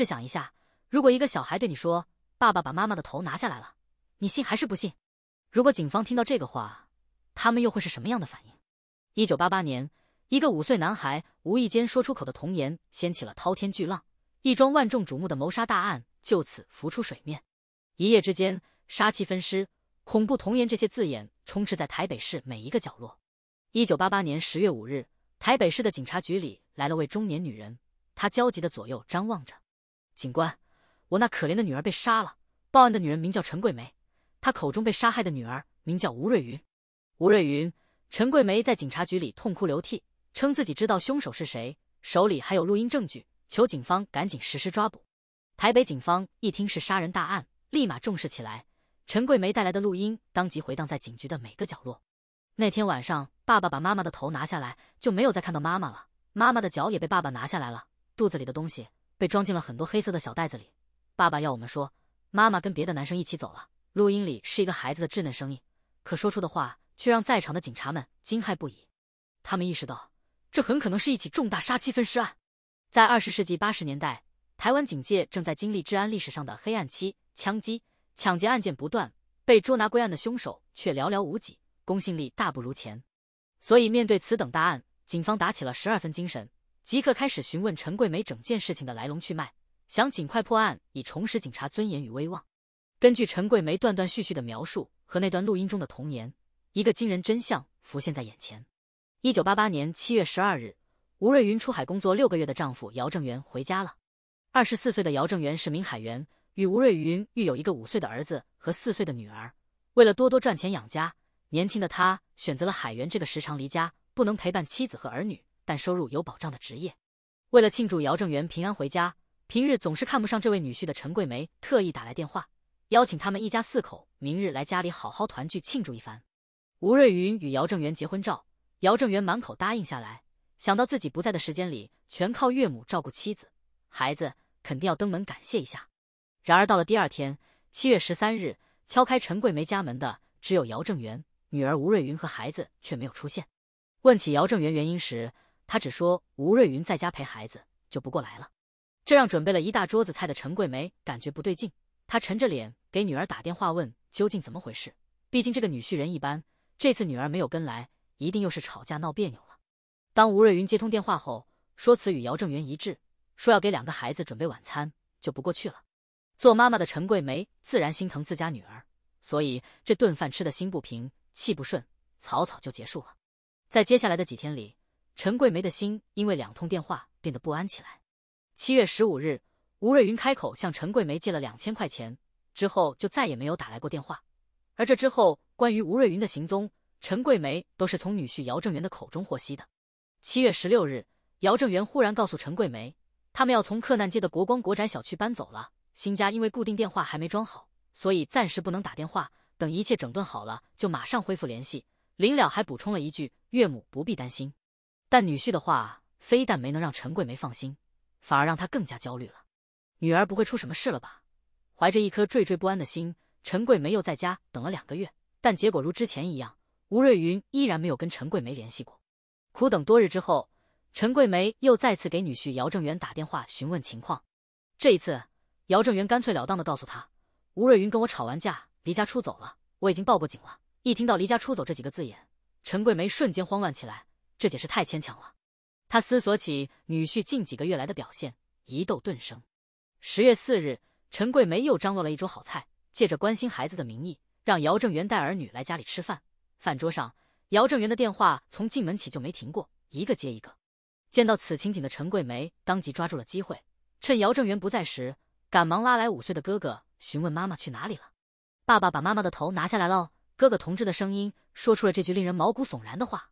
试想一下，如果一个小孩对你说“爸爸把妈妈的头拿下来了”，你信还是不信？如果警方听到这个话，他们又会是什么样的反应？一九八八年，一个五岁男孩无意间说出口的童言，掀起了滔天巨浪，一桩万众瞩目的谋杀大案就此浮出水面。一夜之间，杀气分尸、恐怖童言这些字眼充斥在台北市每一个角落。一九八八年十月五日，台北市的警察局里来了位中年女人，她焦急的左右张望着。警官，我那可怜的女儿被杀了。报案的女人名叫陈桂梅，她口中被杀害的女儿名叫吴瑞云。吴瑞云、陈桂梅在警察局里痛哭流涕，称自己知道凶手是谁，手里还有录音证据，求警方赶紧实施抓捕。台北警方一听是杀人大案，立马重视起来。陈桂梅带来的录音当即回荡在警局的每个角落。那天晚上，爸爸把妈妈的头拿下来，就没有再看到妈妈了。妈妈的脚也被爸爸拿下来了，肚子里的东西。被装进了很多黑色的小袋子里。爸爸要我们说，妈妈跟别的男生一起走了。录音里是一个孩子的稚嫩声音，可说出的话却让在场的警察们惊骇不已。他们意识到，这很可能是一起重大杀妻分尸案。在二十世纪八十年代，台湾警界正在经历治安历史上的黑暗期，枪击、抢劫案件不断，被捉拿归案的凶手却寥寥无几，公信力大不如前。所以，面对此等大案，警方打起了十二分精神。即刻开始询问陈桂梅整件事情的来龙去脉，想尽快破案，以重拾警察尊严与威望。根据陈桂梅断断续续的描述和那段录音中的童年，一个惊人真相浮现在眼前：一九八八年七月十二日，吴瑞云出海工作六个月的丈夫姚正元回家了。二十四岁的姚正元是名海员，与吴瑞云育有一个五岁的儿子和四岁的女儿。为了多多赚钱养家，年轻的他选择了海员这个时常离家、不能陪伴妻子和儿女。但收入有保障的职业，为了庆祝姚正元平安回家，平日总是看不上这位女婿的陈桂梅特意打来电话，邀请他们一家四口明日来家里好好团聚庆祝一番。吴瑞云与姚正元结婚照，姚正元满口答应下来。想到自己不在的时间里，全靠岳母照顾妻子、孩子，肯定要登门感谢一下。然而到了第二天，七月十三日，敲开陈桂梅家门的只有姚正元，女儿吴瑞云和孩子却没有出现。问起姚正元原因时，他只说吴瑞云在家陪孩子，就不过来了，这让准备了一大桌子菜的陈桂梅感觉不对劲。她沉着脸给女儿打电话问究竟怎么回事。毕竟这个女婿人一般，这次女儿没有跟来，一定又是吵架闹别扭了。当吴瑞云接通电话后，说辞与姚正元一致，说要给两个孩子准备晚餐，就不过去了。做妈妈的陈桂梅自然心疼自家女儿，所以这顿饭吃的心不平气不顺，草草就结束了。在接下来的几天里。陈桂梅的心因为两通电话变得不安起来。七月十五日，吴瑞云开口向陈桂梅借了两千块钱，之后就再也没有打来过电话。而这之后，关于吴瑞云的行踪，陈桂梅都是从女婿姚正元的口中获悉的。七月十六日，姚正元忽然告诉陈桂梅，他们要从客难街的国光国宅小区搬走了，新家因为固定电话还没装好，所以暂时不能打电话，等一切整顿好了就马上恢复联系。临了还补充了一句：“岳母不必担心。”但女婿的话非但没能让陈桂梅放心，反而让她更加焦虑了。女儿不会出什么事了吧？怀着一颗惴惴不安的心，陈桂梅又在家等了两个月。但结果如之前一样，吴瑞云依然没有跟陈桂梅联系过。苦等多日之后，陈桂梅又再次给女婿姚正元打电话询问情况。这一次，姚正元干脆了当的告诉他，吴瑞云跟我吵完架离家出走了。我已经报过警了。一听到“离家出走”这几个字眼，陈桂梅瞬间慌乱起来。这解释太牵强了。他思索起女婿近几个月来的表现，疑窦顿生。十月四日，陈桂梅又张罗了一桌好菜，借着关心孩子的名义，让姚正元带儿女来家里吃饭。饭桌上，姚正元的电话从进门起就没停过，一个接一个。见到此情景的陈桂梅当即抓住了机会，趁姚正元不在时，赶忙拉来五岁的哥哥，询问妈妈去哪里了。爸爸把妈妈的头拿下来喽。哥哥同志的声音说出了这句令人毛骨悚然的话。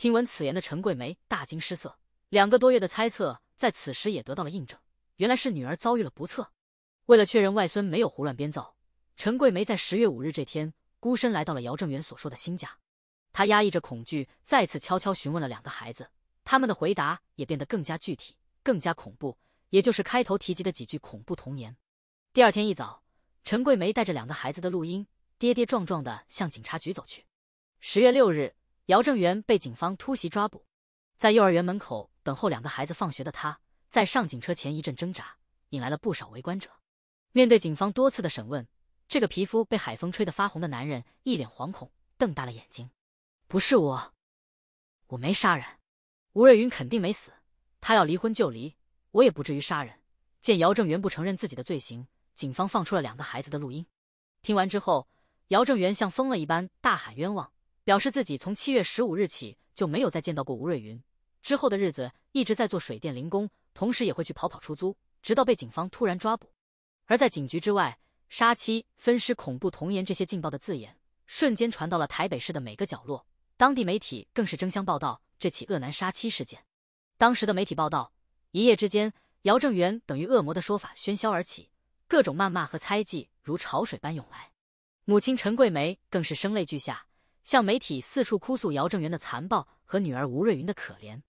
听闻此言的陈桂梅大惊失色，两个多月的猜测在此时也得到了印证，原来是女儿遭遇了不测。为了确认外孙没有胡乱编造，陈桂梅在十月五日这天孤身来到了姚正元所说的新家。她压抑着恐惧，再次悄悄询问了两个孩子，他们的回答也变得更加具体，更加恐怖，也就是开头提及的几句恐怖童言。第二天一早，陈桂梅带着两个孩子的录音，跌跌撞撞的向警察局走去。十月六日。姚正元被警方突袭抓捕，在幼儿园门口等候两个孩子放学的他，在上警车前一阵挣扎，引来了不少围观者。面对警方多次的审问，这个皮肤被海风吹得发红的男人一脸惶恐，瞪大了眼睛：“不是我，我没杀人。吴瑞云肯定没死，他要离婚就离，我也不至于杀人。”见姚正元不承认自己的罪行，警方放出了两个孩子的录音。听完之后，姚正元像疯了一般大喊冤枉。表示自己从七月十五日起就没有再见到过吴瑞云，之后的日子一直在做水电零工，同时也会去跑跑出租，直到被警方突然抓捕。而在警局之外，“杀妻、分尸、恐怖童颜”这些劲爆的字眼瞬间传到了台北市的每个角落，当地媒体更是争相报道这起恶男杀妻事件。当时的媒体报道，一夜之间，姚正元等于恶魔的说法喧嚣而起，各种谩骂和猜忌如潮水般涌来。母亲陈桂梅更是声泪俱下。向媒体四处哭诉姚正元的残暴和女儿吴瑞云的可怜，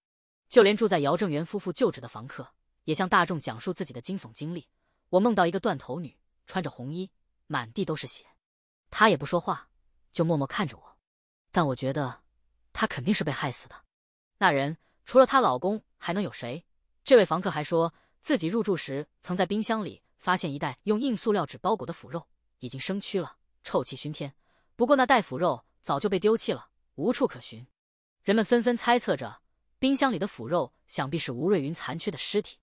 就连住在姚正元夫妇旧址的房客也向大众讲述自己的惊悚经历。我梦到一个断头女，穿着红衣，满地都是血，她也不说话，就默默看着我。但我觉得，她肯定是被害死的。那人除了她老公，还能有谁？这位房客还说自己入住时，曾在冰箱里发现一袋用硬塑料纸包裹的腐肉，已经生蛆了，臭气熏天。不过那袋腐肉。早就被丢弃了，无处可寻。人们纷纷猜测着，冰箱里的腐肉想必是吴瑞云残缺的尸体。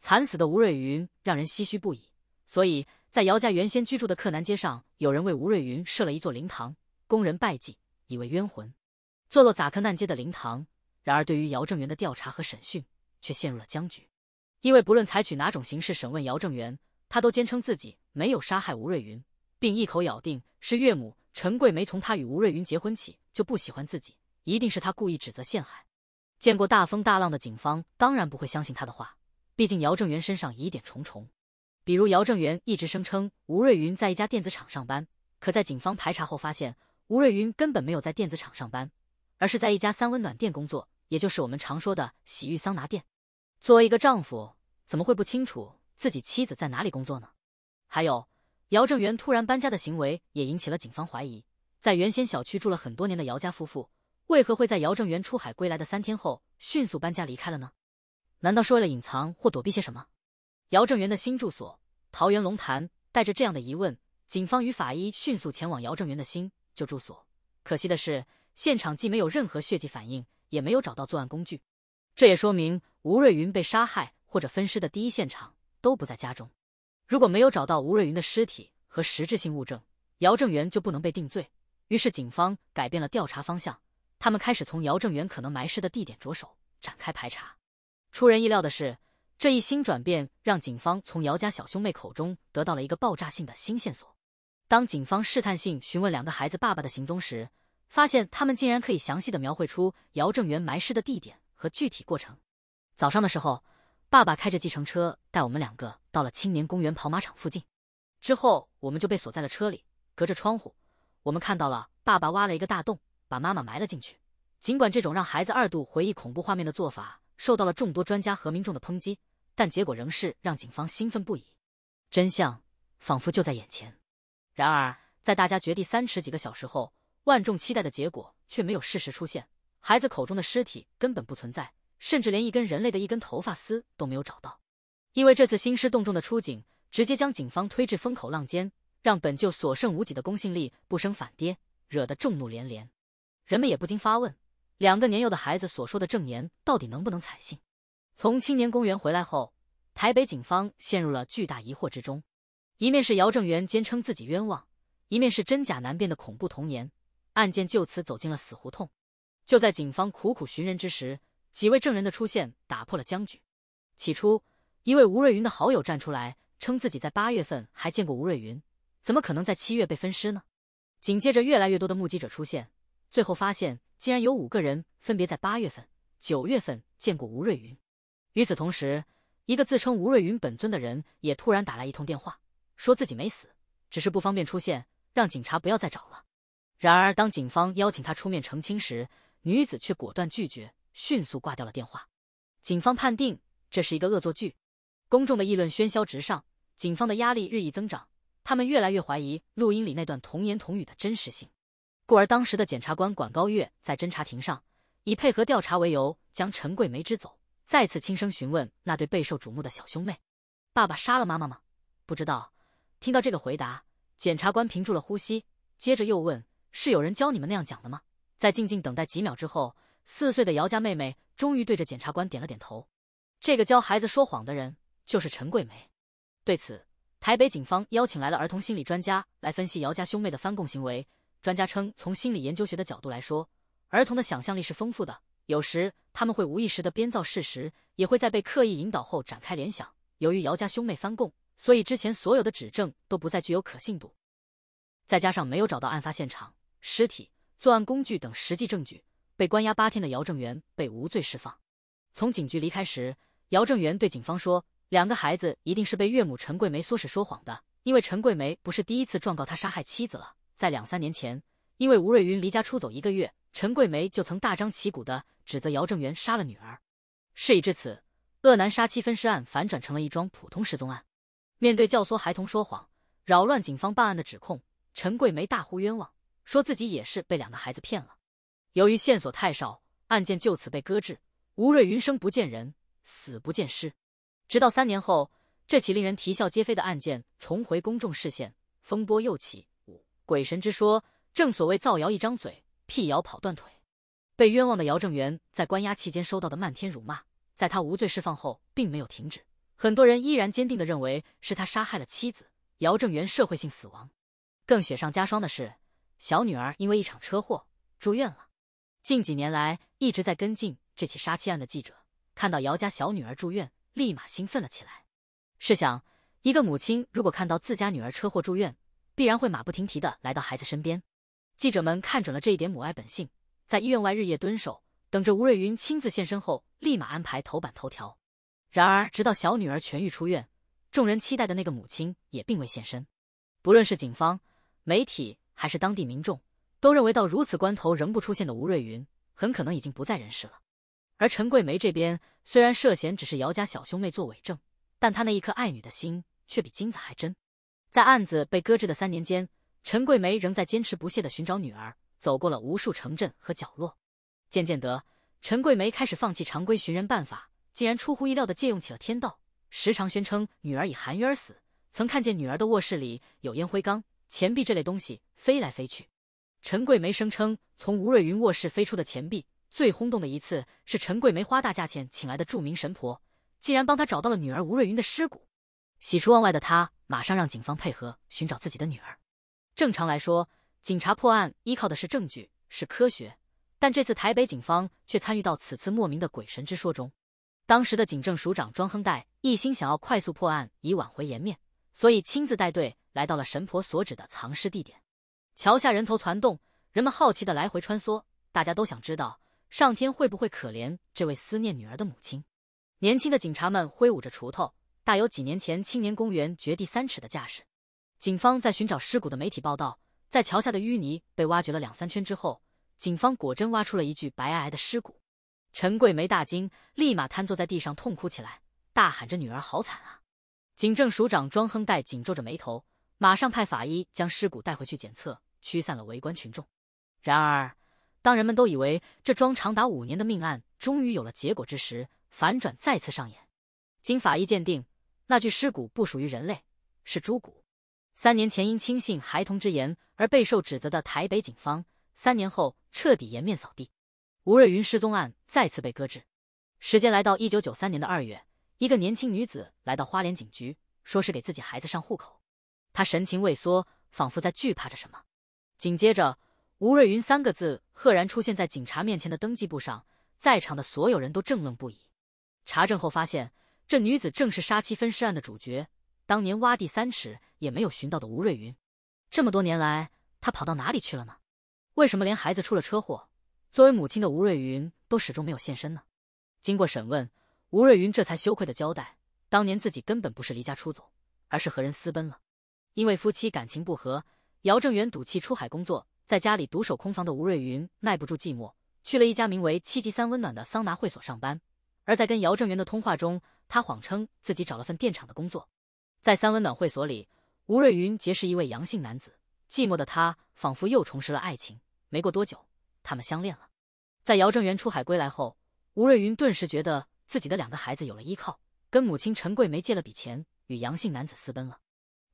惨死的吴瑞云让人唏嘘不已，所以在姚家原先居住的克南街上，有人为吴瑞云设了一座灵堂，供人拜祭，以为冤魂。坐落咋克难街的灵堂，然而对于姚正元的调查和审讯却陷入了僵局，因为不论采取哪种形式审问姚正元，他都坚称自己没有杀害吴瑞云，并一口咬定是岳母。陈桂梅从她与吴瑞云结婚起就不喜欢自己，一定是她故意指责陷害。见过大风大浪的警方当然不会相信他的话，毕竟姚正元身上疑点重重。比如姚正元一直声称吴瑞云在一家电子厂上班，可在警方排查后发现吴瑞云根本没有在电子厂上班，而是在一家三温暖店工作，也就是我们常说的洗浴桑拿店。作为一个丈夫，怎么会不清楚自己妻子在哪里工作呢？还有。姚正元突然搬家的行为也引起了警方怀疑。在原先小区住了很多年的姚家夫妇，为何会在姚正元出海归来的三天后迅速搬家离开了呢？难道是为了隐藏或躲避些什么？姚正元的新住所桃园龙潭，带着这样的疑问，警方与法医迅速前往姚正元的新旧住所。可惜的是，现场既没有任何血迹反应，也没有找到作案工具。这也说明吴瑞云被杀害或者分尸的第一现场都不在家中。如果没有找到吴瑞云的尸体和实质性物证，姚正元就不能被定罪。于是，警方改变了调查方向，他们开始从姚正元可能埋尸的地点着手展开排查。出人意料的是，这一新转变让警方从姚家小兄妹口中得到了一个爆炸性的新线索。当警方试探性询问两个孩子爸爸的行踪时，发现他们竟然可以详细的描绘出姚正元埋尸的地点和具体过程。早上的时候。爸爸开着计程车带我们两个到了青年公园跑马场附近，之后我们就被锁在了车里。隔着窗户，我们看到了爸爸挖了一个大洞，把妈妈埋了进去。尽管这种让孩子二度回忆恐怖画面的做法受到了众多专家和民众的抨击，但结果仍是让警方兴奋不已，真相仿佛就在眼前。然而，在大家掘地三尺几个小时后，万众期待的结果却没有事实出现，孩子口中的尸体根本不存在。甚至连一根人类的一根头发丝都没有找到，因为这次兴师动众的出警，直接将警方推至风口浪尖，让本就所剩无几的公信力不升反跌，惹得众怒连连。人们也不禁发问：两个年幼的孩子所说的证言到底能不能采信？从青年公园回来后，台北警方陷入了巨大疑惑之中。一面是姚正元坚称自己冤枉，一面是真假难辨的恐怖童言，案件就此走进了死胡同。就在警方苦苦寻人之时，几位证人的出现打破了僵局。起初，一位吴瑞云的好友站出来，称自己在八月份还见过吴瑞云，怎么可能在七月被分尸呢？紧接着，越来越多的目击者出现，最后发现竟然有五个人分别在八月份、九月份见过吴瑞云。与此同时，一个自称吴瑞云本尊的人也突然打来一通电话，说自己没死，只是不方便出现，让警察不要再找了。然而，当警方邀请他出面澄清时，女子却果断拒绝。迅速挂掉了电话，警方判定这是一个恶作剧，公众的议论喧嚣直上，警方的压力日益增长，他们越来越怀疑录音里那段童言童语的真实性，故而当时的检察官管高月在侦查庭上以配合调查为由将陈桂梅支走，再次轻声询问那对备受瞩目的小兄妹：“爸爸杀了妈妈吗？”不知道。听到这个回答，检察官屏住了呼吸，接着又问：“是有人教你们那样讲的吗？”在静静等待几秒之后。四岁的姚家妹妹终于对着检察官点了点头。这个教孩子说谎的人就是陈桂梅。对此，台北警方邀请来了儿童心理专家来分析姚家兄妹的翻供行为。专家称，从心理研究学的角度来说，儿童的想象力是丰富的，有时他们会无意识的编造事实，也会在被刻意引导后展开联想。由于姚家兄妹翻供，所以之前所有的指证都不再具有可信度。再加上没有找到案发现场、尸体、作案工具等实际证据。被关押八天的姚正元被无罪释放。从警局离开时，姚正元对警方说：“两个孩子一定是被岳母陈桂梅唆使说谎的，因为陈桂梅不是第一次状告他杀害妻子了。在两三年前，因为吴瑞云离家出走一个月，陈桂梅就曾大张旗鼓的指责姚正元杀了女儿。”事已至此，恶男杀妻分尸案反转成了一桩普通失踪案。面对教唆孩童说谎、扰乱警方办案的指控，陈桂梅大呼冤枉，说自己也是被两个孩子骗了。由于线索太少，案件就此被搁置。吴瑞云生不见人，死不见尸，直到三年后，这起令人啼笑皆非的案件重回公众视线，风波又起。鬼神之说，正所谓造谣一张嘴，辟谣跑断腿。被冤枉的姚正元在关押期间收到的漫天辱骂，在他无罪释放后并没有停止，很多人依然坚定地认为是他杀害了妻子。姚正元社会性死亡，更雪上加霜的是，小女儿因为一场车祸住院了。近几年来一直在跟进这起杀妻案的记者，看到姚家小女儿住院，立马兴奋了起来。试想，一个母亲如果看到自家女儿车祸住院，必然会马不停蹄的来到孩子身边。记者们看准了这一点母爱本性，在医院外日夜蹲守，等着吴瑞云亲自现身后，立马安排头版头条。然而，直到小女儿痊愈出院，众人期待的那个母亲也并未现身。不论是警方、媒体还是当地民众。都认为到如此关头仍不出现的吴瑞云，很可能已经不在人世了。而陈桂梅这边虽然涉嫌只是姚家小兄妹作伪证，但她那一颗爱女的心却比金子还真。在案子被搁置的三年间，陈桂梅仍在坚持不懈的寻找女儿，走过了无数城镇和角落。渐渐的，陈桂梅开始放弃常规寻人办法，竟然出乎意料的借用起了天道，时常宣称女儿已含冤而死，曾看见女儿的卧室里有烟灰缸、钱币这类东西飞来飞去。陈桂梅声称从吴瑞云卧室飞出的钱币最轰动的一次是陈桂梅花大价钱请来的著名神婆，竟然帮她找到了女儿吴瑞云的尸骨。喜出望外的她，马上让警方配合寻找自己的女儿。正常来说，警察破案依靠的是证据，是科学，但这次台北警方却参与到此次莫名的鬼神之说中。当时的警政署长庄亨岱一心想要快速破案以挽回颜面，所以亲自带队来到了神婆所指的藏尸地点。桥下人头攒动，人们好奇的来回穿梭，大家都想知道上天会不会可怜这位思念女儿的母亲。年轻的警察们挥舞着锄头，大有几年前青年公园掘地三尺的架势。警方在寻找尸骨的媒体报道，在桥下的淤泥被挖掘了两三圈之后，警方果真挖出了一具白皑皑的尸骨。陈桂梅大惊，立马瘫坐在地上痛哭起来，大喊着：“女儿好惨啊！”警政署长庄亨岱紧皱着眉头，马上派法医将尸骨带回去检测。驱散了围观群众。然而，当人们都以为这桩长达五年的命案终于有了结果之时，反转再次上演。经法医鉴定，那具尸骨不属于人类，是猪骨。三年前因轻信孩童之言而备受指责的台北警方，三年后彻底颜面扫地。吴瑞云失踪案再次被搁置。时间来到一九九三年的二月，一个年轻女子来到花莲警局，说是给自己孩子上户口。她神情畏缩，仿佛在惧怕着什么。紧接着，吴瑞云三个字赫然出现在警察面前的登记簿上，在场的所有人都怔愣不已。查证后发现，这女子正是杀妻分尸案的主角，当年挖地三尺也没有寻到的吴瑞云。这么多年来，她跑到哪里去了呢？为什么连孩子出了车祸，作为母亲的吴瑞云都始终没有现身呢？经过审问，吴瑞云这才羞愧的交代，当年自己根本不是离家出走，而是和人私奔了，因为夫妻感情不和。姚正元赌气出海工作，在家里独守空房的吴瑞云耐不住寂寞，去了一家名为“七级三温暖”的桑拿会所上班。而在跟姚正元的通话中，他谎称自己找了份电厂的工作。在三温暖会所里，吴瑞云结识一位杨姓男子，寂寞的他仿佛又重拾了爱情。没过多久，他们相恋了。在姚正元出海归来后，吴瑞云顿时觉得自己的两个孩子有了依靠，跟母亲陈桂梅借了笔钱，与杨姓男子私奔了。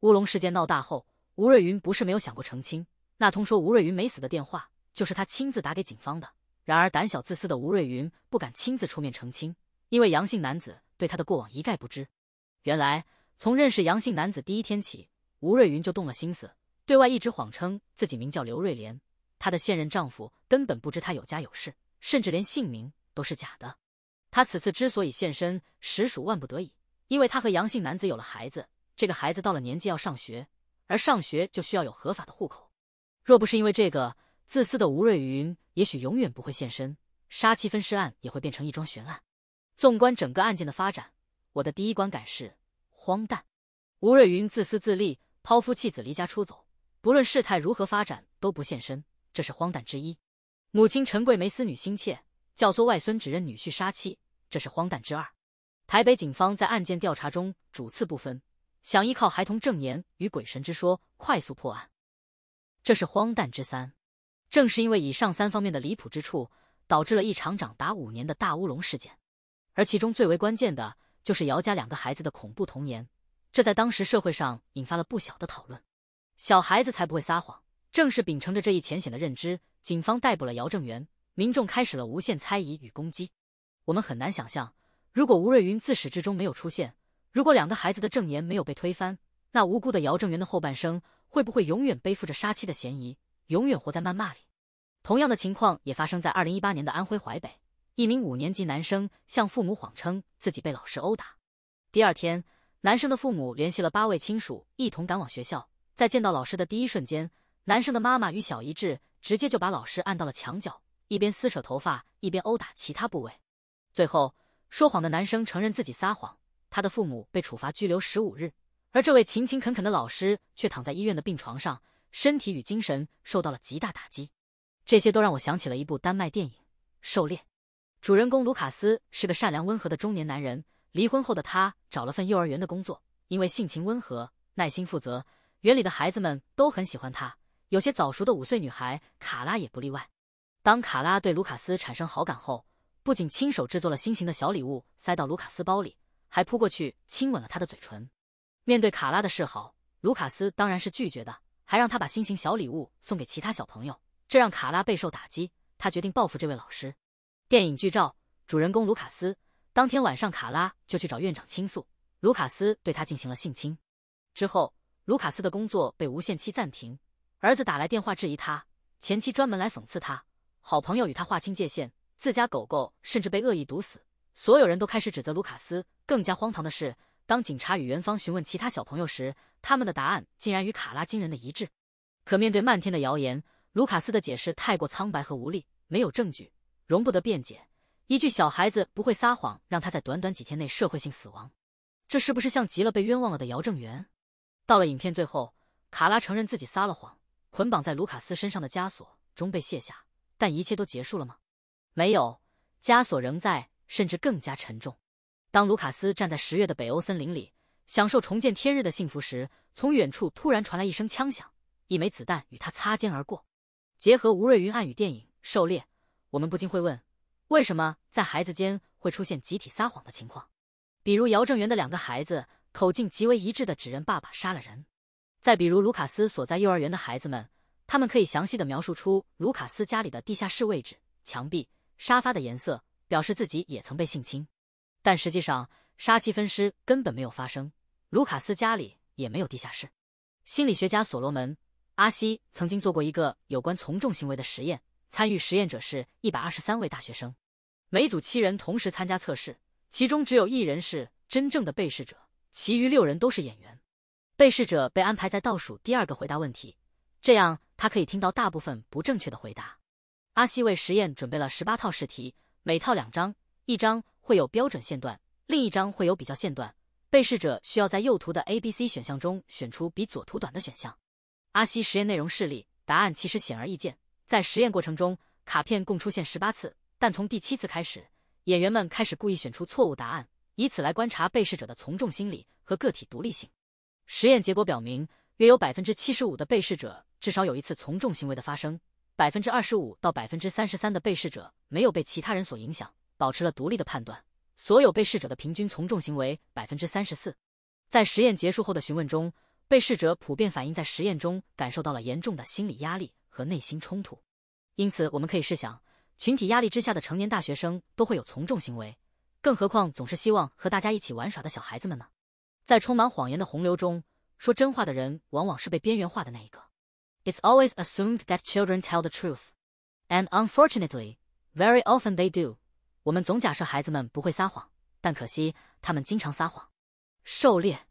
乌龙事件闹大后。吴瑞云不是没有想过澄清，那通说吴瑞云没死的电话就是他亲自打给警方的。然而胆小自私的吴瑞云不敢亲自出面澄清，因为杨姓男子对他的过往一概不知。原来从认识杨姓男子第一天起，吴瑞云就动了心思，对外一直谎称自己名叫刘瑞莲。她的现任丈夫根本不知她有家有室，甚至连姓名都是假的。她此次之所以现身，实属万不得已，因为她和杨姓男子有了孩子，这个孩子到了年纪要上学。而上学就需要有合法的户口，若不是因为这个，自私的吴瑞云也许永远不会现身，杀妻分尸案也会变成一桩悬案。纵观整个案件的发展，我的第一观感是荒诞。吴瑞云自私自利，抛夫弃子，离家出走，不论事态如何发展都不现身，这是荒诞之一。母亲陈桂梅思女心切，教唆外孙指认女婿杀妻，这是荒诞之二。台北警方在案件调查中主次不分。想依靠孩童证言与鬼神之说快速破案，这是荒诞之三。正是因为以上三方面的离谱之处，导致了一场长达五年的大乌龙事件。而其中最为关键的，就是姚家两个孩子的恐怖童年，这在当时社会上引发了不小的讨论。小孩子才不会撒谎，正是秉承着这一浅显的认知，警方逮捕了姚正元，民众开始了无限猜疑与攻击。我们很难想象，如果吴瑞云自始至终没有出现。如果两个孩子的证言没有被推翻，那无辜的姚正元的后半生会不会永远背负着杀妻的嫌疑，永远活在谩骂里？同样的情况也发生在二零一八年的安徽淮北，一名五年级男生向父母谎称自己被老师殴打，第二天，男生的父母联系了八位亲属，一同赶往学校。在见到老师的第一瞬间，男生的妈妈与小姨志直接就把老师按到了墙角，一边撕扯头发，一边殴打其他部位。最后，说谎的男生承认自己撒谎。他的父母被处罚拘留十五日，而这位勤勤恳恳的老师却躺在医院的病床上，身体与精神受到了极大打击。这些都让我想起了一部丹麦电影《狩猎》。主人公卢卡斯是个善良温和的中年男人。离婚后的他找了份幼儿园的工作，因为性情温和、耐心负责，园里的孩子们都很喜欢他。有些早熟的五岁女孩卡拉也不例外。当卡拉对卢卡斯产生好感后，不仅亲手制作了心形的小礼物塞到卢卡斯包里。还扑过去亲吻了他的嘴唇。面对卡拉的示好，卢卡斯当然是拒绝的，还让他把心形小礼物送给其他小朋友。这让卡拉备受打击，他决定报复这位老师。电影剧照，主人公卢卡斯。当天晚上，卡拉就去找院长倾诉，卢卡斯对他进行了性侵。之后，卢卡斯的工作被无限期暂停。儿子打来电话质疑他，前妻专门来讽刺他，好朋友与他划清界限，自家狗狗甚至被恶意毒死。所有人都开始指责卢卡斯。更加荒唐的是，当警察与元芳询问其他小朋友时，他们的答案竟然与卡拉惊人的一致。可面对漫天的谣言，卢卡斯的解释太过苍白和无力，没有证据，容不得辩解。一句“小孩子不会撒谎”，让他在短短几天内社会性死亡。这是不是像极了被冤枉了的姚正元？到了影片最后，卡拉承认自己撒了谎，捆绑在卢卡斯身上的枷锁终被卸下。但一切都结束了吗？没有，枷锁仍在。甚至更加沉重。当卢卡斯站在十月的北欧森林里，享受重见天日的幸福时，从远处突然传来一声枪响，一枚子弹与他擦肩而过。结合吴瑞云暗语电影《狩猎》，我们不禁会问：为什么在孩子间会出现集体撒谎的情况？比如姚正元的两个孩子口径极为一致的指认爸爸杀了人；再比如卢卡斯所在幼儿园的孩子们，他们可以详细的描述出卢卡斯家里的地下室位置、墙壁、沙发的颜色。表示自己也曾被性侵，但实际上杀妻分尸根本没有发生。卢卡斯家里也没有地下室。心理学家所罗门·阿西曾经做过一个有关从众行为的实验，参与实验者是一百二十三位大学生，每组七人同时参加测试，其中只有一人是真正的被试者，其余六人都是演员。被试者被安排在倒数第二个回答问题，这样他可以听到大部分不正确的回答。阿西为实验准备了十八套试题。每套两张，一张会有标准线段，另一张会有比较线段。被试者需要在右图的 A、B、C 选项中选出比左图短的选项。阿西实验内容示例，答案其实显而易见。在实验过程中，卡片共出现十八次，但从第七次开始，演员们开始故意选出错误答案，以此来观察被试者的从众心理和个体独立性。实验结果表明，约有百分之七十五的被试者至少有一次从众行为的发生，百分之二十五到百分之三十三的被试者。没有被其他人所影响，保持了独立的判断。所有被试者的平均从众行为百分之三十四。在实验结束后的询问中，被试者普遍反映在实验中感受到了严重的心理压力和内心冲突。因此，我们可以试想，群体压力之下的成年大学生都会有从众行为，更何况总是希望和大家一起玩耍的小孩子们呢？在充满谎言的洪流中，说真话的人往往是被边缘化的那一个。It's always assumed that children tell the truth, and unfortunately. Very often they do。我们总假设孩子们不会撒谎，但可惜他们经常撒谎。狩猎。